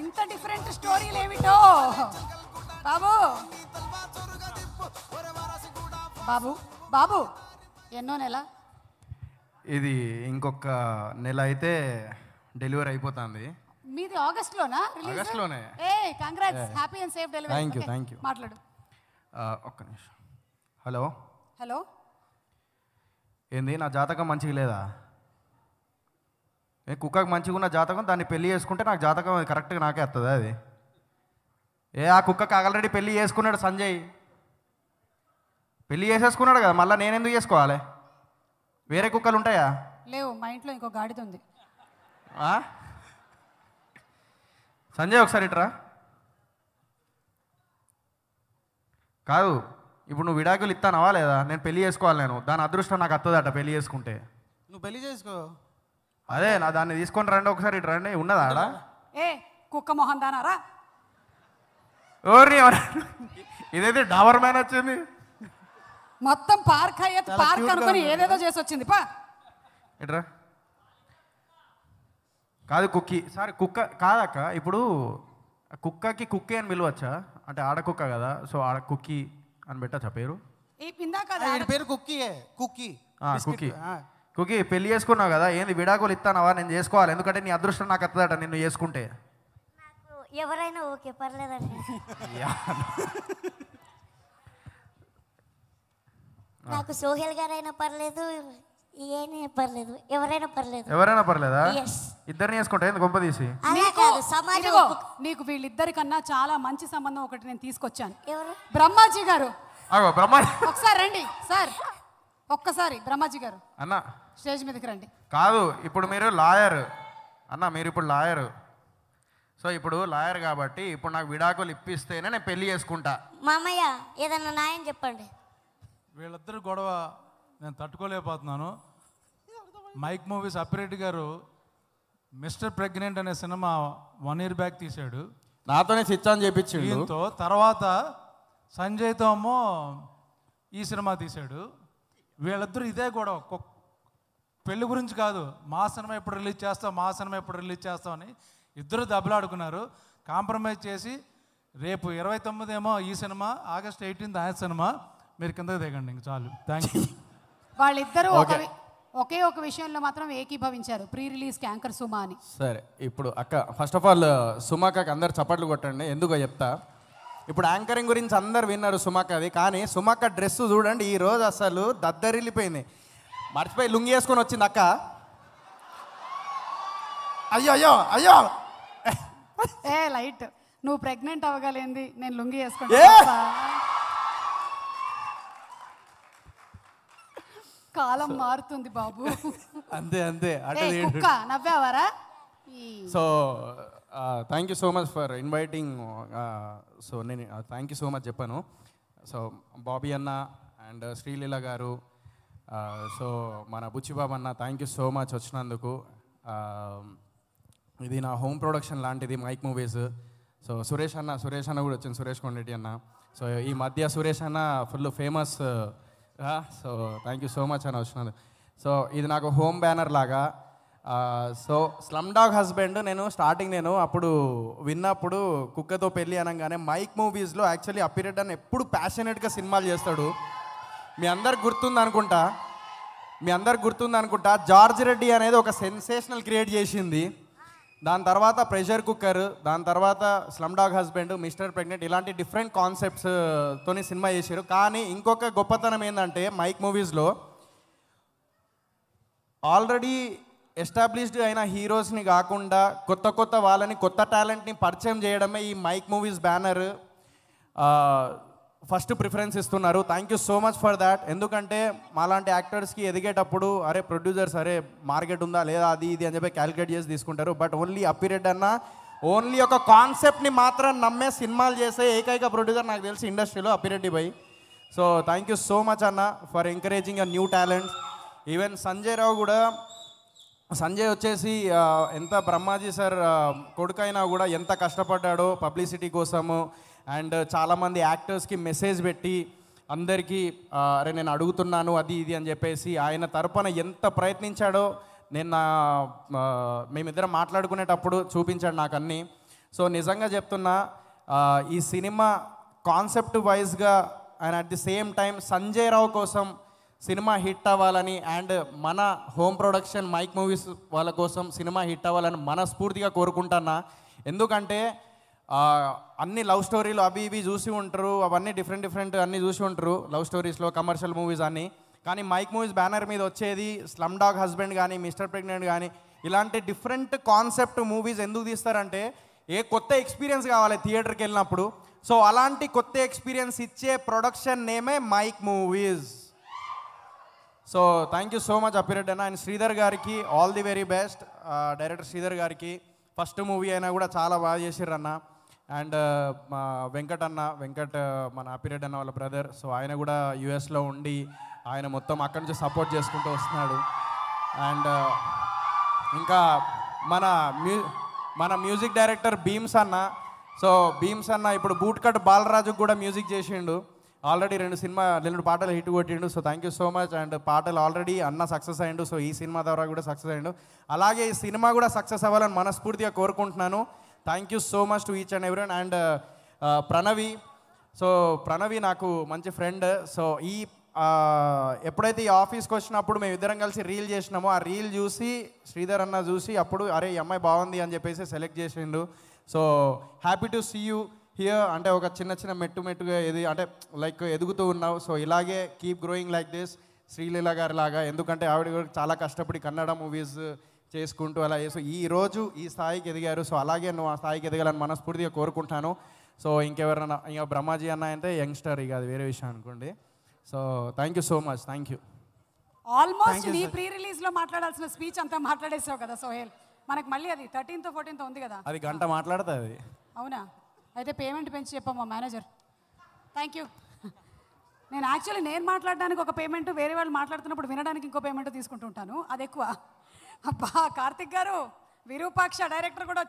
ఇంత డిఫరెంట్ స్టోరీలు ఏమిటో బాబు బాబు బాబు ఎన్నో నెల ఇది ఇంకొక నెల అయితే డెలివరీ అయిపోతుంది మీది ఆగస్ట్లోనా లోనే ఏ congrats happy and safe delivery thank you thank you మాట్లాడు ఒక్క నిమిషం హలో హలో ఏంది నా జాతకం మంచిగా లేదా కుక్కకు మంచిగా ఉన్న జాతకం దాన్ని పెళ్లి చేసుకుంటే నాకు జాతకం కరెక్ట్గా నాకే వస్తుంది అది ఏ ఆ కుక్కకి ఆల్రెడీ పెళ్లి చేసుకున్నాడు సంజయ్ పెళ్లి చేసేసుకున్నాడు కదా మళ్ళీ నేను ఎందుకు చేసుకోవాలి వేరే కుక్కలు ఉంటాయా లేవు మా ఇంట్లో ఇంకో గాడిద ఉంది సంజయ్ ఒకసారి ఇట్రా కాదు ఇప్పుడు నువ్వు విడాకులు ఇస్తానవా లేదా నేను పెళ్లి చేసుకోవాలి నేను దాని అదృష్టం నాకు అట పెళ్లి చేసుకుంటే నువ్వు పెళ్లి చేసుకో అదే నా దాన్ని తీసుకొని రండి ఒకసారి ఇటు రండి ఉన్నదా ఆడ ఏ కుక్క మొహం దానారా ఓర్ని ఇదైతే డాబర్ మ్యాన్ వచ్చింది మొత్తం పార్క్ అయ్యేది పార్క్ అనుకుని ఏదేదో చేసి వచ్చింది పా ఇట్రా కాదు కుక్కి సారీ కుక్క కాదక్క ఇప్పుడు కుక్కకి కుక్క అని పిలవచ్చా అంటే ఆడ కుక్క కదా సో ఆడ కుక్కి అని పెట్టచ్చా పేరు ఈ పిందా కదా పేరు కుక్కీ కుక్కి కుక్కీ కుకి పెళ్లి చేసుకున్నావు కదా ఏంది విడాకులు ఇస్తానవా నేను చేసుకోవాలి ఎందుకంటే నీ అదృష్టం నాకు అత్తదట నిన్ను చేసుకుంటే ఎవరైనా ఓకే పర్లేదండి నాకు సోహెల్ గారైనా పర్లేదు పర్లేదు ఎవరైనా పర్లేదు ఎవరైనా పర్లేదా ఇద్దరిని చేసుకుంటే గొప్ప తీసి నీకు వీళ్ళిద్దరి కన్నా చాలా మంచి సంబంధం ఒకటి నేను తీసుకొచ్చాను ఎవరు బ్రహ్మాజీ గారు ఒకసారి రండి సార్ ఒక్కసారి బ్రహ్మాజీ గారు అన్నా స్టేజ్ మీదకి రండి కాదు ఇప్పుడు మీరు లాయర్ అన్న మీరు ఇప్పుడు లాయరు సో ఇప్పుడు లాయర్ కాబట్టి ఇప్పుడు నాకు విడాకులు ఇప్పిస్తేనే నేను పెళ్లి చేసుకుంటా మామయ్య ఏదన్నా న్యాయం చెప్పండి వీళ్ళిద్దరు గొడవ నేను తట్టుకోలేకపోతున్నాను మైక్ మూవీస్ సపరేట్ గారు మిస్టర్ ప్రెగ్నెంట్ అనే సినిమా వన్ ఇయర్ బ్యాక్ తీశాడు నాతోనే చిత్తాన్ని చేపించిండు దీంతో తర్వాత సంజయ్ తోమో ఈ సినిమా తీశాడు వీళ్ళిద్దరూ ఇదే గొడవ పెళ్లి గురించి కాదు మా సినిమా ఎప్పుడు రిలీజ్ చేస్తాం మా సినిమా ఎప్పుడు రిలీజ్ చేస్తామని ఇద్దరు దెబ్బలాడుకున్నారు కాంప్రమైజ్ చేసి రేపు ఇరవై తొమ్మిది ఏమో ఈ సినిమా ఆగస్ట్ ఎయిటీన్త్ ఆయన సినిమా మీరు కిందకి దిగండి ఇంక చాలు థ్యాంక్ యూ వాళ్ళిద్దరూ ఒకే ఒక విషయంలో మాత్రం ఏకీభవించారు ప్రీ రిలీజ్ క్యాంకర్ సుమా అని సరే ఇప్పుడు అక్క ఫస్ట్ ఆఫ్ ఆల్ సుమాకకి అందరు చప్పట్లు కొట్టండి ఎందుకో చెప్తా ఇప్పుడు యాంకరింగ్ గురించి అందరు విన్నారు సుమాకది కానీ సుమాక డ్రెస్ చూడండి ఈ రోజు అసలు దద్దరిల్లిపోయింది మర్చిపోయి లుంగి వేసుకొని వచ్చింది అక్క అయ్యో అయ్యో అయ్యో ఏ లైట్ నువ్వు ప్రెగ్నెంట్ అవ్వగలేంది నేను లుంగి వేసుకుంటా కాలం మారుతుంది బాబు అంతే అంతే కుక్క నవ్వావారా so thank you so much for inviting so నేను థ్యాంక్ యూ సో మచ్ చెప్పాను సో బాబీ అన్న అండ్ శ్రీలీల గారు సో మన బుచ్చిబాబు అన్న థ్యాంక్ యూ సో మచ్ వచ్చినందుకు ఇది నా హోమ్ ప్రొడక్షన్ లాంటిది మైక్ మూవీస్ సో సురేష్ అన్న సురేష్ అన్న కూడా వచ్చింది సురేష్ కొండెడ్డి అన్న సో ఈ మధ్య సురేష్ అన్న full famous so thank you so much అన్న వచ్చినది సో ఇది నాకు హోమ్ బ్యానర్ లాగా సో స్లమ్ డాగ్ హస్బెండ్ నేను స్టార్టింగ్ నేను అప్పుడు విన్నప్పుడు కుక్కతో పెళ్ళి అనగానే మైక్ మూవీస్లో యాక్చువల్లీ అప్పిరెడ్ అని ఎప్పుడు ప్యాషనెట్గా సినిమాలు చేస్తాడు మీ అందరికి గుర్తుంది అనుకుంటా మీ అందరికి గుర్తుంది అనుకుంటా జార్జ్ రెడ్డి అనేది ఒక సెన్సేషనల్ క్రియేట్ చేసింది దాని తర్వాత ప్రెషర్ కుక్కర్ దాని తర్వాత Slumdog Husband Mister Pregnant ఇలాంటి డిఫరెంట్ కాన్సెప్ట్స్ తోని సినిమా చేశారు కానీ ఇంకొక గొప్పతనం ఏంటంటే మైక్ మూవీస్లో ఆల్రెడీ ఎస్టాబ్లిష్డ్ అయిన హీరోస్ని కాకుండా కొత్త కొత్త వాళ్ళని కొత్త టాలెంట్ని పరిచయం చేయడమే ఈ Mic Movies banner first preference ఇస్తున్నారు thank you so much for that ఎందుకంటే మాలాంటి యాక్టర్స్కి ఎదిగేటప్పుడు అరే ప్రొడ్యూసర్స్ అరే మార్కెట్ ఉందా లేదా అది ఇది అని చెప్పి క్యాలిక్యులేట్ చేసి తీసుకుంటారు బట్ ఓన్లీ అప్పిరెడ్ అన్న ఓన్లీ ఒక కాన్సెప్ట్ని మాత్రం నమ్మే సినిమాలు చేసే ఏకైక ప్రొడ్యూసర్ నాకు తెలిసి ఇండస్ట్రీలో Appireddy by so thank you so much అన్న for encouraging a new talent even Sanjay Rao కూడా సంజయ్ వచ్చేసి ఎంత బ్రహ్మాజీ సార్ కొడుకైనా కూడా ఎంత కష్టపడ్డాడో పబ్లిసిటీ కోసము అండ్ చాలామంది యాక్టర్స్కి మెసేజ్ పెట్టి అందరికీ అరే నేను అడుగుతున్నాను అది ఇది అని చెప్పేసి ఆయన తరపున ఎంత ప్రయత్నించాడో నిన్న మేమిద్దరం మాట్లాడుకునేటప్పుడు చూపించాడు నాకు అన్నీ సో నిజంగా చెప్తున్నా ఈ సినిమా కాన్సెప్ట్ వైజ్గా and at the same time Sanjay Rao కోసం సినిమా హిట్ అవ్వాలని అండ్ మన హోమ్ ప్రొడక్షన్ మైక్ మూవీస్ వాళ్ళ కోసం సినిమా హిట్ అవ్వాలని మనస్ఫూర్తిగా కోరుకుంటున్నా ఎందుకంటే అన్ని లవ్ స్టోరీలు అవి ఇవి చూసి ఉంటారు అవన్నీ డిఫరెంట్ డిఫరెంట్ అన్నీ చూసి ఉంటారు లవ్ స్టోరీస్లో కమర్షియల్ మూవీస్ అన్ని కానీ మైక్ మూవీస్ బ్యానర్ మీద వచ్చేది స్లమ్ డాగ్ హస్బెండ్ కానీ మిస్టర్ ప్రెగ్నెంట్ కానీ ఇలాంటి డిఫరెంట్ కాన్సెప్ట్ మూవీస్ ఎందుకు తీస్తారంటే ఏ కొత్త ఎక్స్పీరియన్స్ కావాలి థియేటర్కి వెళ్ళినప్పుడు సో అలాంటి కొత్త ఎక్స్పీరియన్స్ ఇచ్చే ప్రొడక్షన్ నేమే Mic Movies so thank you so much Appireddy అన్న ఆయన శ్రీధర్ గారికి all the very best director Sridhar గారికి ఫస్ట్ మూవీ అయినా కూడా చాలా బాగా చేసిర్రన్నా అండ్ మా వెంకట్ అన్న వెంకట్ మన ఆపిరెడ్ అన్న వాళ్ళ బ్రదర్ సో ఆయన కూడా యుఎస్లో ఉండి ఆయన మొత్తం అక్కడి నుంచి సపోర్ట్ చేసుకుంటూ వస్తున్నాడు అండ్ ఇంకా మన మ్యూ మన మ్యూజిక్ డైరెక్టర్ భీమ్స్ అన్న సో భీమ్స్ అన్న ఇప్పుడు బూట్ కట్ బాలరాజుకు కూడా మ్యూజిక్ చేసిండు ఆల్రెడీ రెండు సినిమా రెండు పాటలు హిట్ కొట్టిండు so thank you so much and పాటలు ఆల్రెడీ అన్న సక్సెస్ అయ్యిండు సో ఈ సినిమా ద్వారా కూడా సక్సెస్ అయ్యిండు అలాగే ఈ సినిమా కూడా సక్సెస్ అవ్వాలని మనస్ఫూర్తిగా కోరుకుంటున్నాను thank you so much to each and everyone and Pranavi so Pranavi నాకు మంచి ఫ్రెండ్ సో ఈ ఎప్పుడైతే ఈ ఆఫీస్కి వచ్చినప్పుడు మేము ఇద్దరం కలిసి రీల్ చేసినామో ఆ రీల్ చూసి శ్రీధర్ అన్న చూసి అప్పుడు అరే ఈ అమ్మాయి బాగుంది అని చెప్పేసి సెలెక్ట్ చేసిండు so happy to see you here అంటే ఒక చిన్న చిన్న మెట్టు మెట్టుగా ఎది అంటే లైక్ ఎదుగుతూ ఉన్నావు సో ఇలాగే keep growing like this Sreeleela గారి లాగా ఎందుకంటే ఆవిడ కూడా చాలా కష్టపడి కన్నడ మూవీస్ చేసుకుంటూ అలా ఈ ఈరోజు ఈ స్థాయికి ఎదిగారు సో అలాగే నువ్వు ఆ స్థాయికి ఎదగాలని మనస్ఫూర్తిగా కోరుకుంటాను సో ఇంకెవరైనా ఇంకా బ్రహ్మాజీ అన్న అంటే యంగ్స్టర్ ఇక అది వేరే విషయం అనుకోండి so thank you so much thank you almost నీ ప్రీ రిలీజ్ లో మాట్లాడాల్సిన స్పీచ్ అంతా మాట్లాడేసావు కదా సోహెల్ మనకు మళ్ళీ అది థర్టీన్త్ ఫోర్టీన్త్ ఉంది కదా అది గంట మాట్లాడుతుంది అవునా అయితే పేమెంట్ పెంచి చెప్పమ్మా మేనేజర్ థ్యాంక్ యూ నేను యాక్చువల్లీ నేను మాట్లాడడానికి ఒక పేమెంట్ వేరే వాళ్ళు మాట్లాడుతున్నప్పుడు వినడానికి ఇంకో పేమెంట్ తీసుకుంటుంటాను అది ఎక్కువ అబ్బా కార్తిక్ గారు విరూపాక్ష డైరెక్టర్ కూడా